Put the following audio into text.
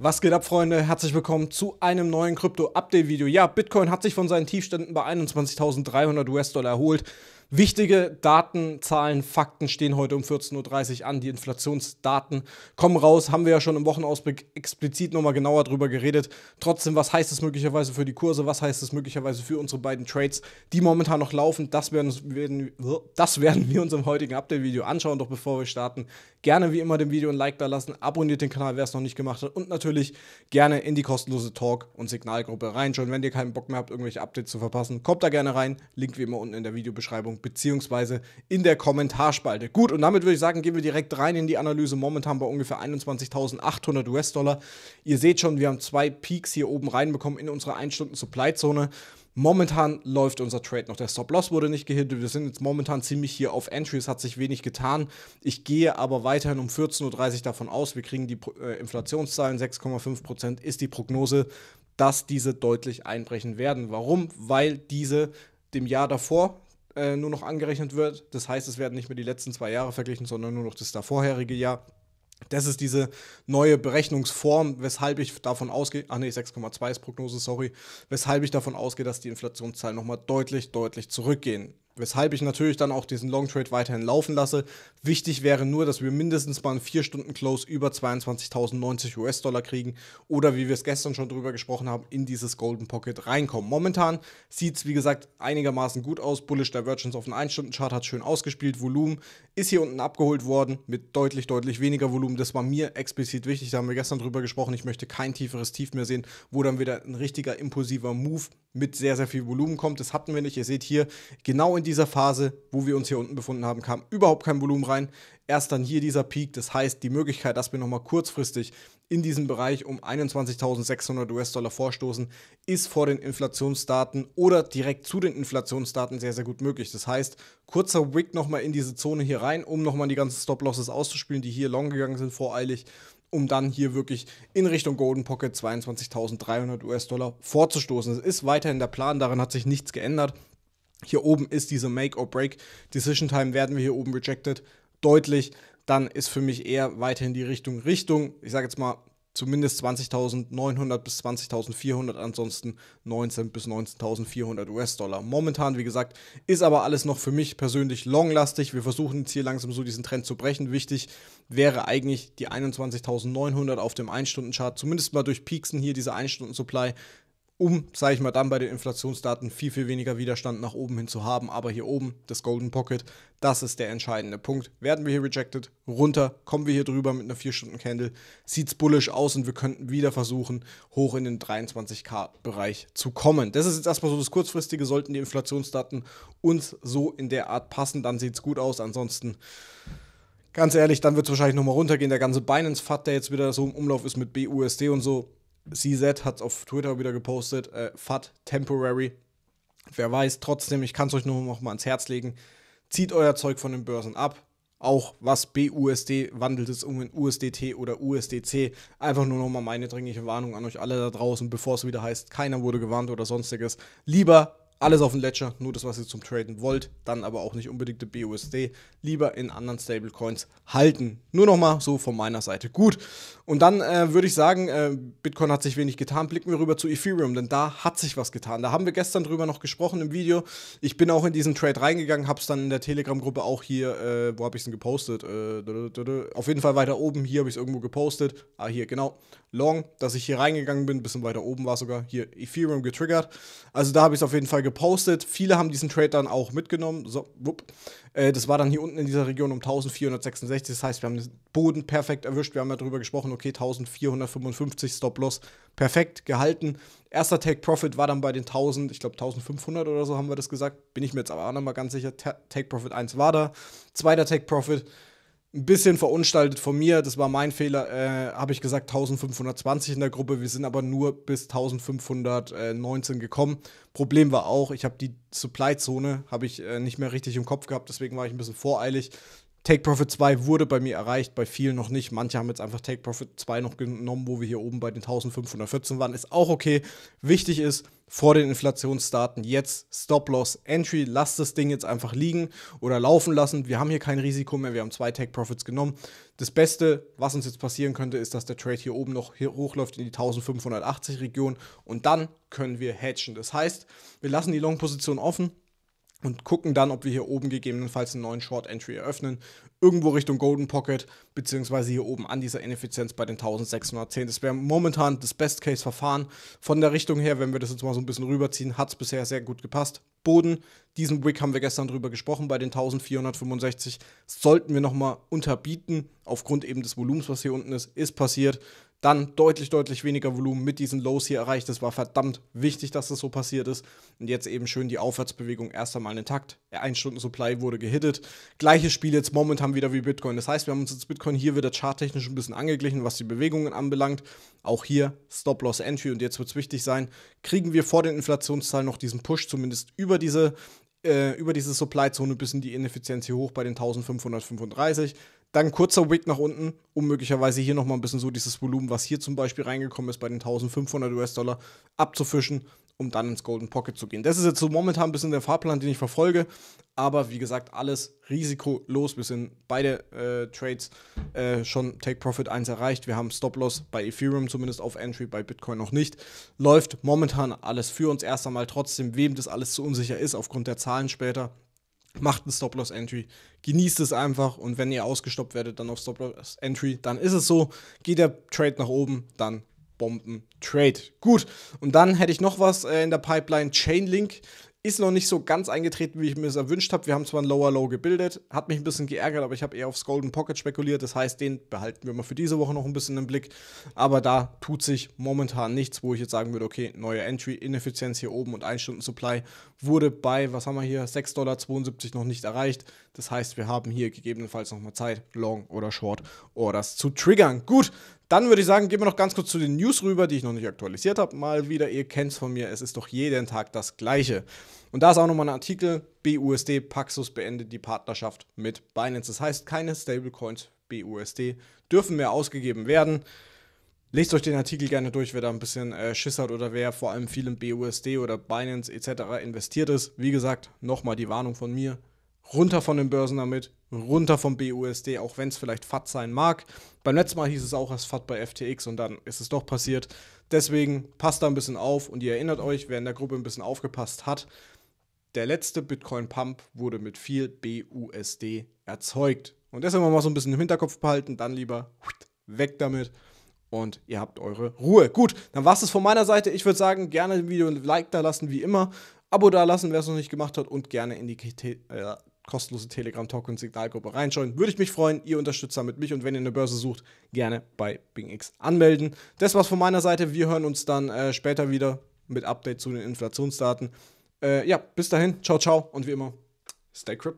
Was geht ab, Freunde? Herzlich willkommen zu einem neuen Krypto-Update-Video. Ja, Bitcoin hat sich von seinen Tiefständen bei 21.300 US-Dollar erholt. Wichtige Daten, Zahlen, Fakten stehen heute um 14.30 Uhr an. Die Inflationsdaten kommen raus. Haben wir ja schon im Wochenausblick explizit nochmal genauer drüber geredet. Trotzdem, was heißt es möglicherweise für die Kurse? Was heißt es möglicherweise für unsere beiden Trades, die momentan noch laufen? Das werden, werden, das werden wir uns im heutigen Update-Video anschauen. Doch bevor wir starten, gerne wie immer dem Video ein Like da lassen. Abonniert den Kanal, wer es noch nicht gemacht hat. Und natürlich gerne in die kostenlose Talk- und Signalgruppe reinschauen. Wenn ihr keinen Bock mehr habt, irgendwelche Updates zu verpassen, kommt da gerne rein. Link wie immer unten in der Videobeschreibung beziehungsweise in der Kommentarspalte. Gut, und damit würde ich sagen, gehen wir direkt rein in die Analyse. Momentan bei ungefähr 21.800 US-Dollar. Ihr seht schon, wir haben zwei Peaks hier oben reinbekommen in unsere 1-Stunden-Supply-Zone. Momentan läuft unser Trade noch. Der Stop-Loss wurde nicht gehittet. Wir sind jetzt momentan ziemlich hier auf Entry. Es hat sich wenig getan. Ich gehe aber weiterhin um 14.30 Uhr davon aus, wir kriegen die äh, Inflationszahlen. 6,5% ist die Prognose, dass diese deutlich einbrechen werden. Warum? Weil diese dem Jahr davor, äh, nur noch angerechnet wird. Das heißt, es werden nicht mehr die letzten zwei Jahre verglichen, sondern nur noch das davorherige Jahr. Das ist diese neue Berechnungsform, weshalb ich davon ausgehe, ach nee, 6,2 ist Prognose, sorry, weshalb ich davon ausgehe, dass die Inflationszahlen nochmal deutlich, deutlich zurückgehen. Weshalb ich natürlich dann auch diesen Long Trade weiterhin laufen lasse. Wichtig wäre nur, dass wir mindestens mal einen 4-Stunden-Close über 22.090 US-Dollar kriegen oder wie wir es gestern schon drüber gesprochen haben, in dieses Golden Pocket reinkommen. Momentan sieht es, wie gesagt, einigermaßen gut aus. Bullish Divergence auf den 1-Stunden-Chart hat schön ausgespielt. Volumen ist hier unten abgeholt worden mit deutlich, deutlich weniger Volumen. Das war mir explizit wichtig. Da haben wir gestern drüber gesprochen. Ich möchte kein tieferes Tief mehr sehen, wo dann wieder ein richtiger impulsiver Move mit sehr, sehr viel Volumen kommt. Das hatten wir nicht. Ihr seht hier, genau in dieser Phase, wo wir uns hier unten befunden haben, kam überhaupt kein Volumen rein. Erst dann hier dieser Peak. Das heißt, die Möglichkeit, dass wir nochmal kurzfristig in diesem Bereich um 21.600 US-Dollar vorstoßen, ist vor den Inflationsdaten oder direkt zu den Inflationsdaten sehr, sehr gut möglich. Das heißt, kurzer Wick nochmal in diese Zone hier rein, um nochmal die ganzen Stop-Losses auszuspielen, die hier long gegangen sind, voreilig um dann hier wirklich in Richtung Golden Pocket 22.300 US-Dollar vorzustoßen. Es ist weiterhin der Plan, daran hat sich nichts geändert. Hier oben ist diese Make-or-Break-Decision-Time, werden wir hier oben rejected, deutlich. Dann ist für mich eher weiterhin die Richtung Richtung, ich sage jetzt mal zumindest 20.900 bis 20.400, ansonsten 19 bis 19.400 US-Dollar. Momentan, wie gesagt, ist aber alles noch für mich persönlich longlastig. Wir versuchen jetzt hier langsam so diesen Trend zu brechen. Wichtig wäre eigentlich die 21.900 auf dem 1-Stunden-Chart, zumindest mal durch Pieksen hier diese 1-Stunden-Supply um, sage ich mal, dann bei den Inflationsdaten viel, viel weniger Widerstand nach oben hin zu haben. Aber hier oben, das Golden Pocket, das ist der entscheidende Punkt. Werden wir hier rejected, runter, kommen wir hier drüber mit einer 4-Stunden-Candle, sieht es bullish aus und wir könnten wieder versuchen, hoch in den 23k-Bereich zu kommen. Das ist jetzt erstmal so das Kurzfristige, sollten die Inflationsdaten uns so in der Art passen, dann sieht es gut aus. Ansonsten ganz ehrlich, dann wird es wahrscheinlich nochmal runtergehen. Der ganze Binance-Fat, der jetzt wieder so im Umlauf ist mit BUSD und so, CZ hat es auf Twitter wieder gepostet, äh, FAT Temporary. Wer weiß, trotzdem, ich kann es euch nur noch mal ans Herz legen, zieht euer Zeug von den Börsen ab. Auch was BUSD wandelt es um in USDT oder USDC. Einfach nur noch mal meine dringliche Warnung an euch alle da draußen, bevor es wieder heißt, keiner wurde gewarnt oder sonstiges. Lieber alles auf dem Ledger, nur das, was ihr zum Traden wollt, dann aber auch nicht unbedingt die BUSD, lieber in anderen Stablecoins halten. Nur nochmal so von meiner Seite. Gut, und dann äh, würde ich sagen, äh, Bitcoin hat sich wenig getan, blicken wir rüber zu Ethereum, denn da hat sich was getan. Da haben wir gestern drüber noch gesprochen im Video. Ich bin auch in diesen Trade reingegangen, habe es dann in der Telegram-Gruppe auch hier, äh, wo habe ich es denn gepostet? Äh, auf jeden Fall weiter oben, hier habe ich es irgendwo gepostet. Ah, hier, genau, Long, dass ich hier reingegangen bin, ein bisschen weiter oben war sogar, hier Ethereum getriggert. Also da habe ich es auf jeden Fall gepostet gepostet. Viele haben diesen Trade dann auch mitgenommen. So, äh, das war dann hier unten in dieser Region um 1466. Das heißt, wir haben den Boden perfekt erwischt. Wir haben ja drüber gesprochen, okay, 1455 Stop-Loss perfekt gehalten. Erster Take-Profit war dann bei den 1000, ich glaube 1500 oder so haben wir das gesagt. Bin ich mir jetzt aber auch nochmal ganz sicher. Take-Profit 1 war da. Zweiter Take-Profit ein bisschen verunstaltet von mir, das war mein Fehler, äh, habe ich gesagt 1520 in der Gruppe, wir sind aber nur bis 1519 gekommen. Problem war auch, ich habe die Supply Zone habe äh, nicht mehr richtig im Kopf gehabt, deswegen war ich ein bisschen voreilig. Take Profit 2 wurde bei mir erreicht, bei vielen noch nicht. Manche haben jetzt einfach Take Profit 2 noch genommen, wo wir hier oben bei den 1514 waren. Ist auch okay. Wichtig ist, vor den Inflationsdaten jetzt Stop Loss Entry. Lasst das Ding jetzt einfach liegen oder laufen lassen. Wir haben hier kein Risiko mehr. Wir haben zwei Take Profits genommen. Das Beste, was uns jetzt passieren könnte, ist, dass der Trade hier oben noch hier hochläuft in die 1580 Region und dann können wir hedgen. Das heißt, wir lassen die Long Position offen und gucken dann, ob wir hier oben gegebenenfalls einen neuen Short Entry eröffnen, irgendwo Richtung Golden Pocket, beziehungsweise hier oben an dieser Ineffizienz bei den 1610. Das wäre momentan das Best-Case-Verfahren. Von der Richtung her, wenn wir das jetzt mal so ein bisschen rüberziehen, hat es bisher sehr gut gepasst. Boden, diesen Wick haben wir gestern drüber gesprochen, bei den 1465 sollten wir nochmal unterbieten, aufgrund eben des Volumens, was hier unten ist, ist passiert dann deutlich, deutlich weniger Volumen mit diesen Lows hier erreicht. Es war verdammt wichtig, dass das so passiert ist. Und jetzt eben schön die Aufwärtsbewegung erst einmal intakt. Der 1-Stunden-Supply wurde gehittet. Gleiches Spiel jetzt momentan wieder wie Bitcoin. Das heißt, wir haben uns jetzt Bitcoin hier wieder charttechnisch ein bisschen angeglichen, was die Bewegungen anbelangt. Auch hier Stop-Loss-Entry. Und jetzt wird es wichtig sein, kriegen wir vor den Inflationszahlen noch diesen Push, zumindest über diese äh, über diese Supply-Zone bis in die Ineffizienz hier hoch bei den 1535. Dann kurzer Wick nach unten, um möglicherweise hier nochmal ein bisschen so dieses Volumen, was hier zum Beispiel reingekommen ist bei den 1500 US-Dollar, abzufischen, um dann ins Golden Pocket zu gehen. Das ist jetzt so momentan ein bisschen der Fahrplan, den ich verfolge. Aber wie gesagt, alles risikolos. Wir sind beide äh, Trades äh, schon Take Profit 1 erreicht. Wir haben Stop-Loss bei Ethereum zumindest auf Entry, bei Bitcoin noch nicht. Läuft momentan alles für uns. Erst einmal trotzdem, wem das alles zu unsicher ist, aufgrund der Zahlen später, macht ein Stop-Loss-Entry, genießt es einfach und wenn ihr ausgestoppt werdet, dann auf Stop-Loss-Entry, dann ist es so. Geht der Trade nach oben, dann Bomben-Trade. Gut, und dann hätte ich noch was äh, in der Pipeline. Chainlink ist noch nicht so ganz eingetreten, wie ich mir es erwünscht habe. Wir haben zwar ein Lower Low gebildet, hat mich ein bisschen geärgert, aber ich habe eher aufs Golden Pocket spekuliert. Das heißt, den behalten wir mal für diese Woche noch ein bisschen im Blick. Aber da tut sich momentan nichts, wo ich jetzt sagen würde, okay, neue Entry, Ineffizienz hier oben und 1 Stunden Supply wurde bei, was haben wir hier, 6,72 Dollar noch nicht erreicht. Das heißt, wir haben hier gegebenenfalls nochmal Zeit, Long oder Short Orders zu triggern. Gut, dann würde ich sagen, gehen wir noch ganz kurz zu den News rüber, die ich noch nicht aktualisiert habe. Mal wieder, ihr kennt es von mir, es ist doch jeden Tag das gleiche. Und da ist auch nochmal ein Artikel, BUSD, Paxos beendet die Partnerschaft mit Binance. Das heißt, keine Stablecoins BUSD dürfen mehr ausgegeben werden. Lest euch den Artikel gerne durch, wer da ein bisschen äh, Schiss hat oder wer vor allem viel in BUSD oder Binance etc. investiert ist. Wie gesagt, nochmal die Warnung von mir. Runter von den Börsen damit, runter vom BUSD, auch wenn es vielleicht FAT sein mag. Beim letzten Mal hieß es auch erst FAT bei FTX und dann ist es doch passiert. Deswegen passt da ein bisschen auf und ihr erinnert euch, wer in der Gruppe ein bisschen aufgepasst hat, der letzte Bitcoin-Pump wurde mit viel BUSD erzeugt. Und deshalb mal so ein bisschen im Hinterkopf behalten, dann lieber weg damit und ihr habt eure Ruhe. Gut, dann war es das von meiner Seite. Ich würde sagen, gerne ein Video ein Like da lassen, wie immer. Abo da lassen, wer es noch nicht gemacht hat und gerne in die äh, kostenlose Telegram-Talk- und Signalgruppe reinschauen. Würde ich mich freuen. Ihr unterstützt damit mich und wenn ihr eine Börse sucht, gerne bei BingX anmelden. Das war's von meiner Seite. Wir hören uns dann äh, später wieder mit Update zu den Inflationsdaten. Äh, ja, bis dahin. Ciao, ciao. Und wie immer, stay crypto.